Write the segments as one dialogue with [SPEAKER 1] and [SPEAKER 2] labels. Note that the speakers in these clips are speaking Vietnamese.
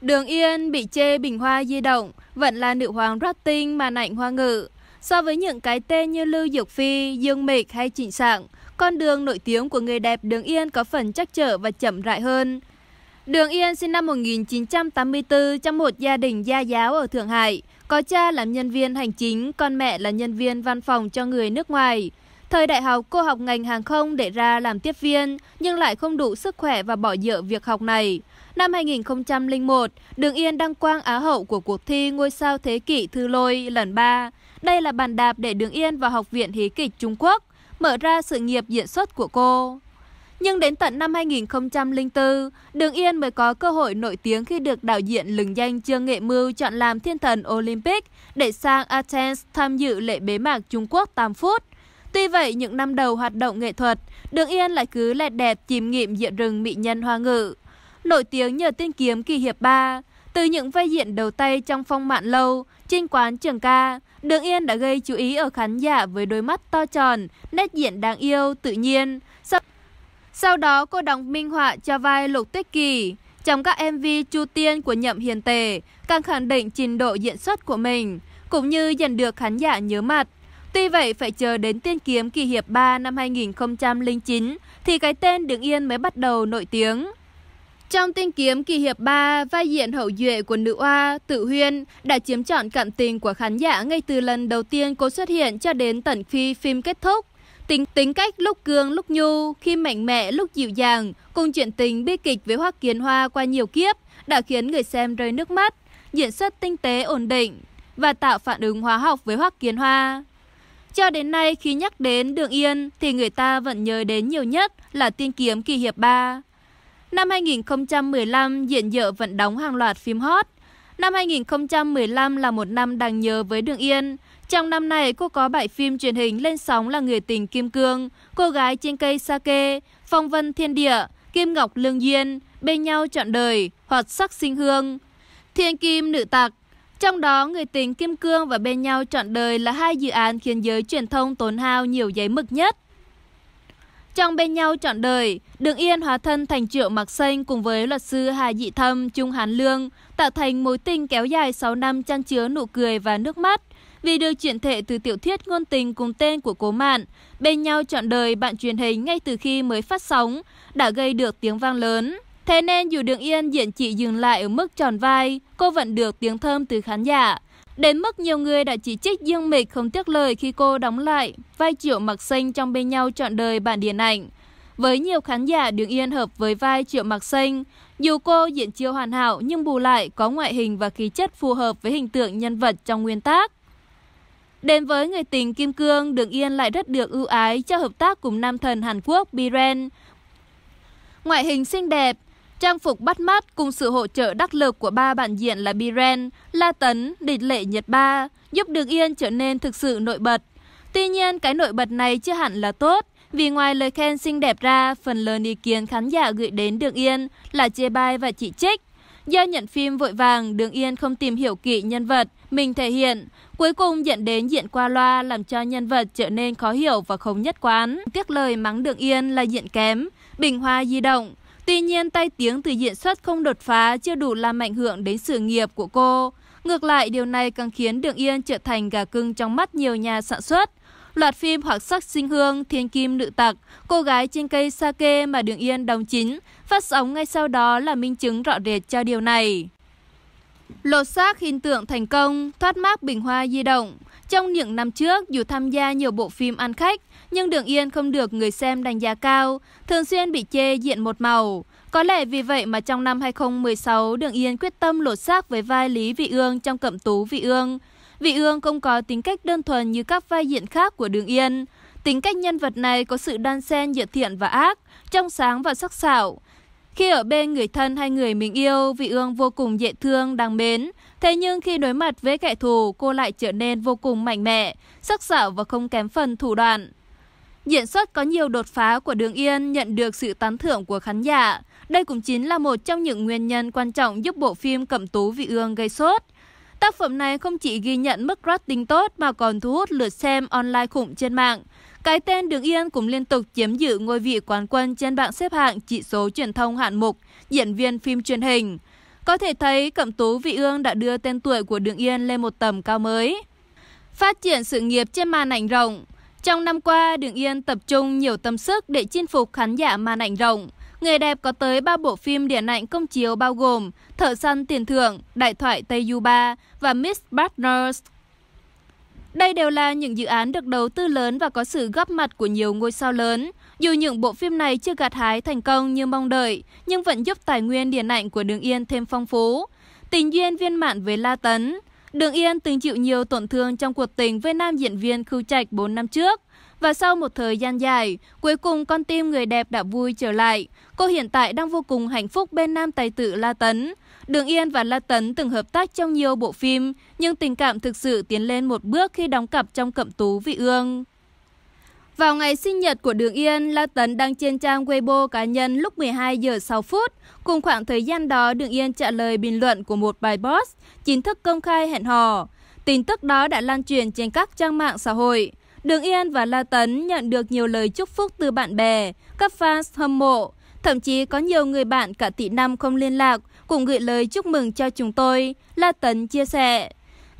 [SPEAKER 1] Đường Yên bị chê bình hoa di động, vẫn là nữ hoàng Rating mà nạnh hoa ngự. So với những cái tên như Lưu Diệu Phi, Dương Mịch hay Trịnh Sảng, con đường nổi tiếng của người đẹp Đường Yên có phần chắc trở và chậm rãi hơn. Đường Yên sinh năm 1984 trong một gia đình gia giáo ở Thượng Hải, có cha làm nhân viên hành chính, con mẹ là nhân viên văn phòng cho người nước ngoài. Thời đại học, cô học ngành hàng không để ra làm tiếp viên, nhưng lại không đủ sức khỏe và bỏ dở việc học này. Năm 2001, Đường Yên đăng quang Á hậu của cuộc thi Ngôi sao thế kỷ Thư Lôi lần 3. Đây là bàn đạp để Đường Yên vào Học viện Hí kịch Trung Quốc, mở ra sự nghiệp diễn xuất của cô. Nhưng đến tận năm 2004, Đường Yên mới có cơ hội nổi tiếng khi được đạo diễn lừng danh Trương Nghệ Mưu chọn làm thiên thần Olympic để sang Athens tham dự lễ bế mạc Trung Quốc 8 phút. Tuy vậy, những năm đầu hoạt động nghệ thuật, Đường Yên lại cứ lẹt đẹt chìm nghiệm diện rừng mỹ nhân hoa ngự nổi tiếng nhờ tiên kiếm kỳ hiệp 3. Từ những vai diễn đầu tay trong phong mạn lâu, trên quán trường ca, Đường Yên đã gây chú ý ở khán giả với đôi mắt to tròn, nét diễn đáng yêu, tự nhiên. Sau, sau đó cô đóng minh họa cho vai Lục Tuyết Kỳ. Trong các MV chu tiên của Nhậm Hiền Tề, càng khẳng định trình độ diễn xuất của mình, cũng như dần được khán giả nhớ mặt. Tuy vậy, phải chờ đến tiên kiếm kỳ hiệp 3 năm 2009 thì cái tên Đường Yên mới bắt đầu nổi tiếng. Trong tinh kiếm kỳ hiệp 3, vai diện hậu duệ của nữ oa tự Huyên đã chiếm trọn cảm tình của khán giả ngay từ lần đầu tiên cô xuất hiện cho đến tận khi phim kết thúc. Tính tính cách lúc cương lúc nhu, khi mạnh mẽ lúc dịu dàng, cùng chuyện tình bi kịch với Hoắc Kiến Hoa qua nhiều kiếp đã khiến người xem rơi nước mắt, diễn xuất tinh tế ổn định và tạo phản ứng hóa học với Hoắc Kiến Hoa. Cho đến nay khi nhắc đến Đường Yên thì người ta vẫn nhớ đến nhiều nhất là Tiên kiếm kỳ hiệp 3. Năm 2015, Diện Dợ vẫn đóng hàng loạt phim hot. Năm 2015 là một năm đáng nhớ với Đường Yên. Trong năm này, cô có bảy phim truyền hình lên sóng là Người tình Kim Cương, Cô gái trên cây Sake, Phong vân thiên địa, Kim Ngọc Lương Duyên, Bên nhau trọn đời, Hoạt sắc sinh hương, Thiên Kim Nữ tạc. Trong đó, Người tình Kim Cương và Bên nhau trọn đời là hai dự án khiến giới truyền thông tốn hao nhiều giấy mực nhất. Trong Bên nhau trọn đời, Đường Yên hóa thân thành Triệu mặc Xanh cùng với luật sư Hà Dị Thâm, Trung Hán Lương tạo thành mối tình kéo dài 6 năm chăn chứa nụ cười và nước mắt. Vì được chuyển thể từ tiểu thuyết ngôn tình cùng tên của cố mạn, bên nhau chọn đời bạn truyền hình ngay từ khi mới phát sóng, đã gây được tiếng vang lớn. Thế nên dù Đường Yên diện chỉ dừng lại ở mức tròn vai, cô vẫn được tiếng thơm từ khán giả. Đến mức nhiều người đã chỉ trích Dương Mịch không tiếc lời khi cô đóng lại vai Triệu Mặc xanh trong bên nhau chọn đời bản điện ảnh với nhiều khán giả đứng yên hợp với vai Triệu mặc Xanh. Dù cô diện chiêu hoàn hảo nhưng bù lại có ngoại hình và khí chất phù hợp với hình tượng nhân vật trong nguyên tác. Đến với người tình Kim Cương, Đường Yên lại rất được ưu ái cho hợp tác cùng nam thần Hàn Quốc Biren. Ngoại hình xinh đẹp, trang phục bắt mắt cùng sự hỗ trợ đắc lực của ba bạn diễn là Biren, La Tấn, Địch Lệ Nhật Ba, giúp Đường Yên trở nên thực sự nổi bật. Tuy nhiên, cái nổi bật này chưa hẳn là tốt, vì ngoài lời khen xinh đẹp ra, phần lớn ý kiến khán giả gửi đến Đường Yên là chê bai và chỉ trích. Do nhận phim vội vàng, Đường Yên không tìm hiểu kỹ nhân vật mình thể hiện, cuối cùng dẫn đến diện qua loa làm cho nhân vật trở nên khó hiểu và không nhất quán. Tiếc lời mắng Đường Yên là diện kém, bình hoa di động. Tuy nhiên, tay tiếng từ diện xuất không đột phá chưa đủ làm ảnh hưởng đến sự nghiệp của cô. Ngược lại, điều này càng khiến Đường Yên trở thành gà cưng trong mắt nhiều nhà sản xuất. Loạt phim Hoặc sắc sinh hương, Thiên kim nữ tặc, Cô gái trên cây sake mà Đường Yên đóng chính, phát sóng ngay sau đó là minh chứng rõ rệt cho điều này. Lột xác hình tượng thành công, thoát mát bình hoa di động. Trong những năm trước, dù tham gia nhiều bộ phim ăn khách, nhưng Đường Yên không được người xem đánh giá cao, thường xuyên bị chê diện một màu. Có lẽ vì vậy mà trong năm 2016, Đường Yên quyết tâm lột xác với vai Lý Vị Ương trong Cẩm Tú Vị Ương. Vị Ương không có tính cách đơn thuần như các vai diễn khác của Đường Yên. Tính cách nhân vật này có sự đan xen giữa thiện và ác, trong sáng và sắc sảo. Khi ở bên người thân hay người mình yêu, Vị Ương vô cùng dễ thương, đáng mến. Thế nhưng khi đối mặt với kẻ thù, cô lại trở nên vô cùng mạnh mẽ, sắc sảo và không kém phần thủ đoạn. Diễn xuất có nhiều đột phá của Đường Yên nhận được sự tán thưởng của khán giả. Đây cũng chính là một trong những nguyên nhân quan trọng giúp bộ phim Cẩm Tú Vị Ương gây sốt. Tác phẩm này không chỉ ghi nhận mức rating tốt mà còn thu hút lượt xem online khủng trên mạng. Cái tên Đường Yên cũng liên tục chiếm giữ ngôi vị quán quân trên bảng xếp hạng chỉ số truyền thông hạn mục, diễn viên phim truyền hình. Có thể thấy Cẩm Tú Vị Ương đã đưa tên tuổi của Đường Yên lên một tầm cao mới. Phát triển sự nghiệp trên màn ảnh rộng Trong năm qua, Đường Yên tập trung nhiều tâm sức để chinh phục khán giả màn ảnh rộng. Người đẹp có tới 3 bộ phim điện ảnh công chiếu bao gồm Thợ săn tiền thưởng, Đại thoại Tây Du Ba và Miss Partners. Đây đều là những dự án được đầu tư lớn và có sự góp mặt của nhiều ngôi sao lớn. Dù những bộ phim này chưa gặt hái thành công như mong đợi, nhưng vẫn giúp tài nguyên điện ảnh của Đường Yên thêm phong phú. Tình duyên viên mạn với La Tấn, Đường Yên từng chịu nhiều tổn thương trong cuộc tình với nam diễn viên Khưu Trạch 4 năm trước. Và sau một thời gian dài, cuối cùng con tim người đẹp đã vui trở lại. Cô hiện tại đang vô cùng hạnh phúc bên nam tài tử La Tấn. Đường Yên và La Tấn từng hợp tác trong nhiều bộ phim, nhưng tình cảm thực sự tiến lên một bước khi đóng cặp trong Cẩm Tú Vị Ương. Vào ngày sinh nhật của Đường Yên, La Tấn đăng trên trang Weibo cá nhân lúc 12 giờ 6 phút. Cùng khoảng thời gian đó, Đường Yên trả lời bình luận của một bài post chính thức công khai hẹn hò. Tin tức đó đã lan truyền trên các trang mạng xã hội. Đường Yên và La Tấn nhận được nhiều lời chúc phúc từ bạn bè, các fans hâm mộ. Thậm chí có nhiều người bạn cả tỷ năm không liên lạc cũng gửi lời chúc mừng cho chúng tôi, La Tấn chia sẻ.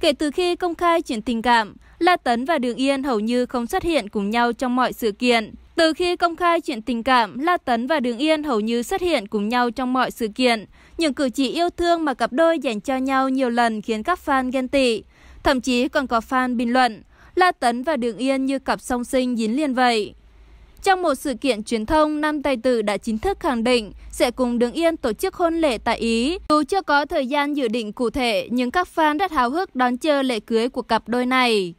[SPEAKER 1] Kể từ khi công khai chuyện tình cảm, La Tấn và Đường Yên hầu như không xuất hiện cùng nhau trong mọi sự kiện. Từ khi công khai chuyện tình cảm, La Tấn và Đường Yên hầu như xuất hiện cùng nhau trong mọi sự kiện. Những cử chỉ yêu thương mà cặp đôi dành cho nhau nhiều lần khiến các fan ghen tị. Thậm chí còn có fan bình luận, La Tấn và Đường Yên như cặp song sinh dính liền vậy. Trong một sự kiện truyền thông, nam tài tử đã chính thức khẳng định sẽ cùng Đường Yên tổ chức hôn lễ tại Ý. Dù chưa có thời gian dự định cụ thể, nhưng các fan rất háo hức đón chờ lễ cưới của cặp đôi này.